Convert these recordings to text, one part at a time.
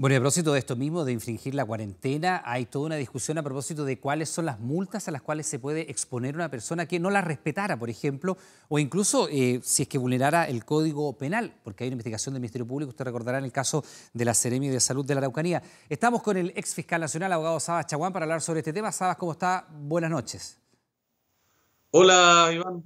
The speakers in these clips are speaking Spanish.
Bueno, y a propósito de esto mismo, de infringir la cuarentena, hay toda una discusión a propósito de cuáles son las multas a las cuales se puede exponer una persona que no la respetara, por ejemplo, o incluso eh, si es que vulnerara el Código Penal, porque hay una investigación del Ministerio Público, usted recordará en el caso de la Seremi de Salud de la Araucanía. Estamos con el ex fiscal nacional, abogado Sabas Chaguán, para hablar sobre este tema. Sabas, ¿cómo está? Buenas noches. Hola, Iván.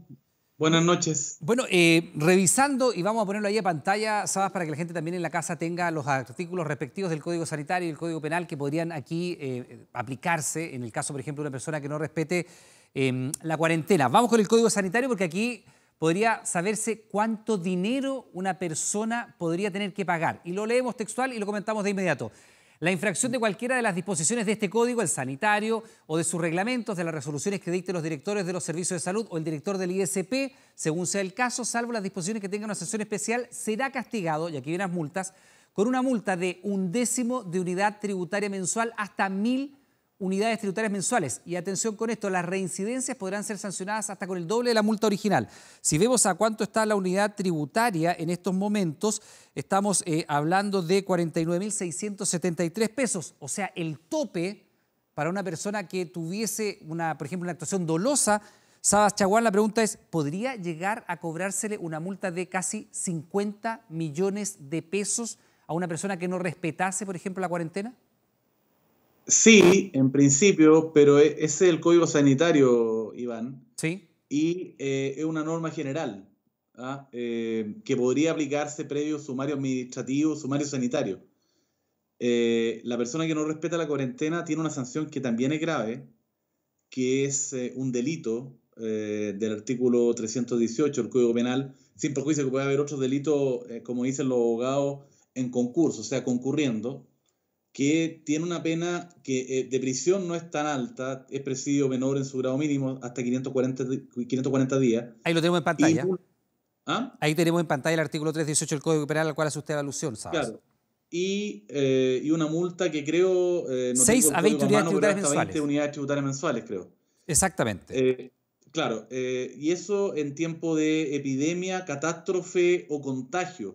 Buenas noches. Bueno, eh, revisando, y vamos a ponerlo ahí a pantalla, Sabas, para que la gente también en la casa tenga los artículos respectivos del Código Sanitario y el Código Penal que podrían aquí eh, aplicarse en el caso, por ejemplo, de una persona que no respete em, la cuarentena. Vamos con el Código Sanitario porque aquí podría saberse cuánto dinero una persona podría tener que pagar. Y lo leemos textual y lo comentamos de inmediato. La infracción de cualquiera de las disposiciones de este código, el sanitario o de sus reglamentos, de las resoluciones que dicten los directores de los servicios de salud o el director del ISP, según sea el caso, salvo las disposiciones que tengan una sesión especial, será castigado, y aquí vienen las multas, con una multa de un décimo de unidad tributaria mensual hasta mil unidades tributarias mensuales. Y atención con esto, las reincidencias podrán ser sancionadas hasta con el doble de la multa original. Si vemos a cuánto está la unidad tributaria en estos momentos, estamos eh, hablando de 49.673 pesos, o sea, el tope para una persona que tuviese, una, por ejemplo, una actuación dolosa. Sabas Chaguán, la pregunta es, ¿podría llegar a cobrársele una multa de casi 50 millones de pesos a una persona que no respetase, por ejemplo, la cuarentena? Sí, en principio, pero e, es el código sanitario, Iván. Sí. Y eh, es una norma general ¿ah? eh, que podría aplicarse previo sumario administrativo, sumario sanitario. Eh, la persona que no respeta la cuarentena tiene una sanción que también es grave, que es un delito del artículo 318 del Código Penal, sin perjuicio que pueda haber otros delitos, como dicen los abogados, en concurso, o sea, concurriendo que tiene una pena que eh, de prisión no es tan alta, es presidio menor en su grado mínimo hasta 540, 540 días. Ahí lo tenemos en pantalla. ¿Ah? Ahí tenemos en pantalla el artículo 318 del Código Penal al cual hace usted alusión, ¿sabes? Claro. Y, eh, una multa que creo... 6 eh, a 20 unidades mensuales. 20 unidades tributarias mensuales, creo. Exactamente. claro, y eso en tiempo de epidemia, catástrofe o contagio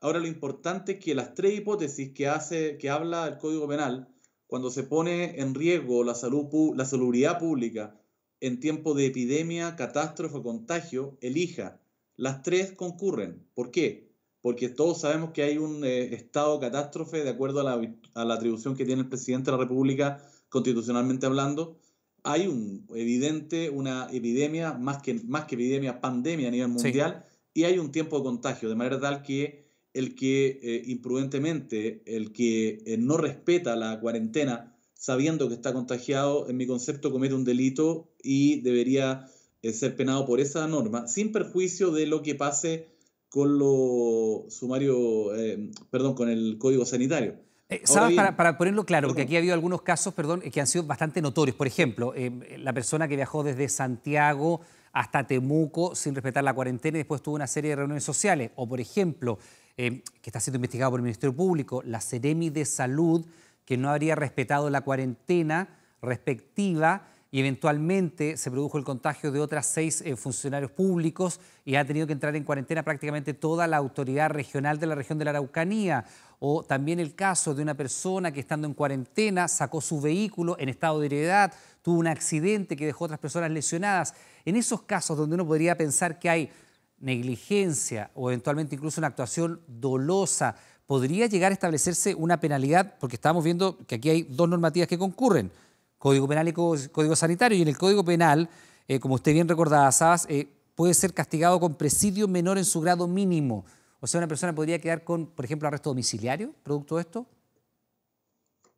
Ahora lo importante es que las tres hipótesis que, hace, que habla el Código Penal, cuando se pone en riesgo la salud, la salubridad pública en tiempo de epidemia, catástrofe o contagio, elija. Las tres concurren. ¿Por qué? Porque todos sabemos que hay un eh, estado catástrofe de acuerdo a la, atribución que tiene el presidente de la República constitucionalmente hablando. Hay un evidente, una epidemia, más que, más que epidemia, pandemia a nivel mundial, y hay un tiempo de contagio, de manera tal que el que eh, imprudentemente, el que eh, no respeta la cuarentena sabiendo que está contagiado, en mi concepto comete un delito y debería eh, ser penado por esa norma, sin perjuicio de lo que pase con lo sumario, perdón, con el código sanitario. Sabas, para, ponerlo claro, porque aquí ha habido algunos casos, perdón, que han sido bastante notorios. Por ejemplo, la persona que viajó desde Santiago hasta Temuco sin respetar la cuarentena y después tuvo una serie de reuniones sociales. O, por ejemplo, eh, que está siendo investigado por el Ministerio Público, la seremi de Salud, que no habría respetado la cuarentena respectiva y eventualmente se produjo el contagio de otras seis eh, funcionarios públicos y ha tenido que entrar en cuarentena prácticamente toda la autoridad regional de la región de la Araucanía. O también el caso de una persona que estando en cuarentena sacó su vehículo en estado de heredad, tuvo un accidente que dejó otras personas lesionadas. En esos casos donde uno podría pensar que hay negligencia o eventualmente incluso una actuación dolosa, podría llegar a establecerse una penalidad, porque estamos viendo que aquí hay dos normativas que concurren, Código Penal y Código Sanitario, y en el Código Penal, eh, como usted bien recordaba, Sabas, eh, puede ser castigado con presidio menor en su grado mínimo. O sea, una persona podría quedar con, por ejemplo, arresto domiciliario, producto de esto.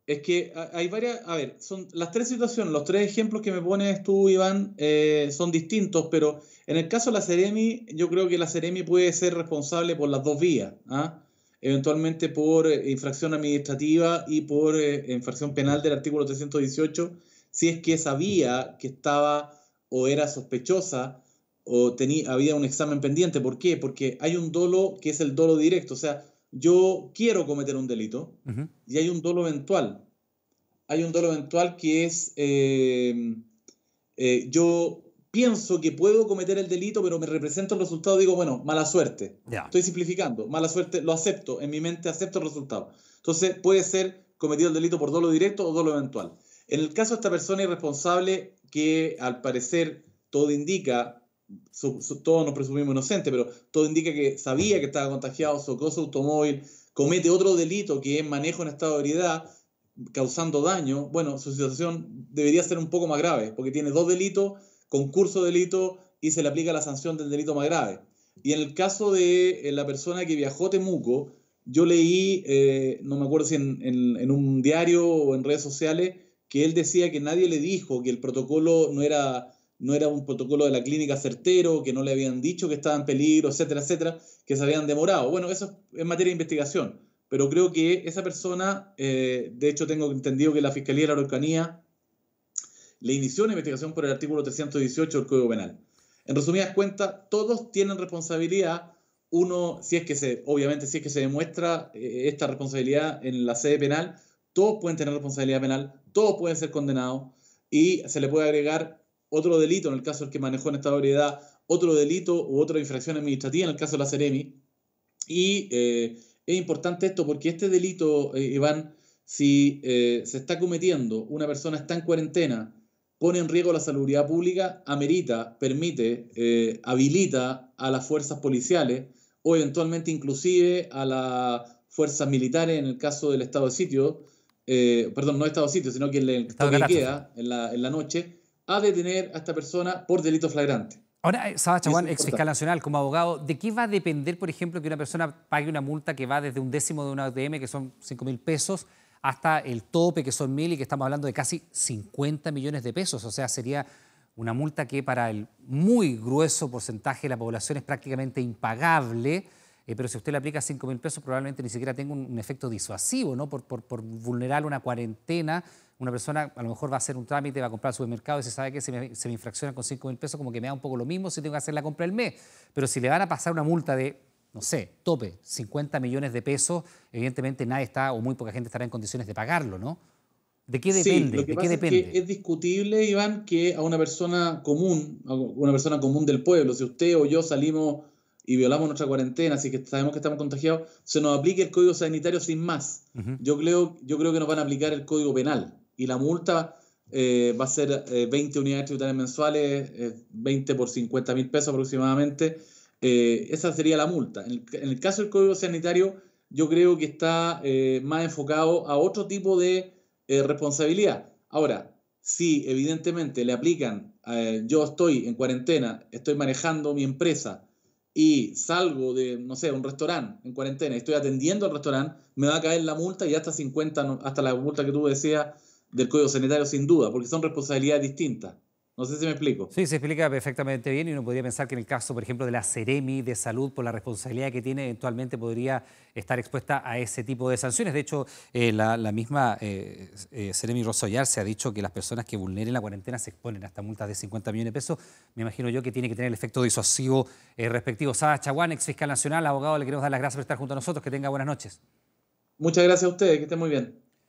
Es que hay varias, a ver, son las tres situaciones, los tres ejemplos que me pones tú, Iván, eh, son distintos, pero en el caso de la Ceremi, yo creo que la Ceremi puede ser responsable por las dos vías, ¿ah? eventualmente por eh, infracción administrativa y por eh, infracción penal del artículo 318, si es que sabía que estaba o era sospechosa o tenía, había un examen pendiente. ¿Por qué? Porque hay un dolo que es el dolo directo, o sea, yo quiero cometer un delito y hay un dolo eventual. Hay un dolo eventual que es eh, eh, yo pienso que puedo cometer el delito, pero me represento el resultado, digo, bueno, mala suerte. Estoy simplificando, mala suerte, lo acepto, en mi mente acepto el resultado. Entonces puede ser cometido el delito por dolo directo o dolo eventual. En el caso de esta persona irresponsable, que al parecer todo indica su, todos nos presumimos inocentes, pero todo indica que sabía que estaba contagiado, socó su automóvil, comete otro delito que es manejo en estado de ebriedad, causando daño. Bueno, su situación debería ser un poco más grave, porque tiene dos delitos, concurso delito y se le aplica la sanción del delito más grave. Y en el caso de eh, la persona que viajó a Temuco, yo leí, eh, no me acuerdo si en un diario o en redes sociales, que él decía que nadie le dijo que el protocolo no era no era un protocolo de la clínica certero, que no le habían dicho que estaba en peligro, etcétera, etcétera, que se habían demorado. Bueno, eso es materia de investigación, pero creo que esa persona, eh, de hecho tengo entendido que la Fiscalía de la Araucanía le inició una investigación por el artículo 318 del Código Penal. En resumidas cuentas, todos tienen responsabilidad, uno, si es que se, obviamente, si es que se demuestra eh, esta responsabilidad en la sede penal, todos pueden tener responsabilidad penal, todos pueden ser condenados y se le puede agregar otro delito en el caso del que manejó en esta variedad, otro delito u otra infracción administrativa en el caso de la Ceremi. Y eh, es importante esto porque este delito, eh, Iván, si eh, se está cometiendo, una persona está en cuarentena, pone en riesgo la salubridad pública, amerita, permite, habilita a las fuerzas policiales o eventualmente inclusive a las fuerzas militares en el caso del estado de sitio, perdón, no estado de sitio, sino que el que queda, en la, en la noche, a detener a esta persona por delito flagrante. Ahora, eh, Saba Chaguán, ex fiscal nacional, como abogado, ¿de qué va a depender, por ejemplo, que una persona pague una multa que va desde un décimo de una OTM, que son 5 mil pesos, hasta el tope, que son mil, y que estamos hablando de casi 50 millones de pesos? O sea, sería una multa que para el muy grueso porcentaje de la población es prácticamente impagable. Eh, pero si usted le aplica 5 mil pesos, probablemente ni siquiera tenga un, efecto disuasivo, ¿no? Por, vulnerar una cuarentena, una persona a lo mejor va a hacer un trámite, va a comprar al supermercado y se sabe que se me, se me infracciona con 5 mil pesos, como que me da un poco lo mismo si tengo que hacer la compra el mes. Pero si le van a pasar una multa de, no sé, tope, 50 millones de pesos, evidentemente nadie está o muy poca gente estará en condiciones de pagarlo, ¿no? ¿De qué depende? Es, es discutible, Iván, que a una persona común, a una persona común del pueblo, si usted o yo salimos y violamos nuestra cuarentena, así que sabemos que estamos contagiados, se nos aplique el código sanitario sin más. yo, creo, yo creo que nos van a aplicar el código penal y la multa eh, va a ser 20 eh, unidades tributarias mensuales, 20 eh, por 50 mil pesos aproximadamente. esa sería la multa. En el, en el, caso del código sanitario, yo creo que está más enfocado a otro tipo de responsabilidad. Ahora, si evidentemente le aplican, yo estoy en cuarentena, estoy manejando mi empresa, y salgo de, no sé, un restaurante en cuarentena y estoy atendiendo al restaurante, me va a caer la multa y hasta 50, hasta la multa que tú decías del Código Sanitario sin duda, porque son responsabilidades distintas. No sé si me explico. Sí, se explica perfectamente bien y uno podría pensar que en el caso, por ejemplo, de la Ceremi de Salud, por la responsabilidad que tiene, eventualmente podría estar expuesta a ese tipo de sanciones. De hecho, eh, la, misma eh, eh, Ceremi Rosoyar se ha dicho que las personas que vulneren la cuarentena se exponen hasta multas de 50 millones de pesos. Me imagino yo que tiene que tener el efecto disuasivo eh, respectivo. Sada Chaguán, ex fiscal nacional, abogado, le queremos dar las gracias por estar junto a nosotros. Que tenga buenas noches. Muchas gracias a ustedes, que estén muy bien.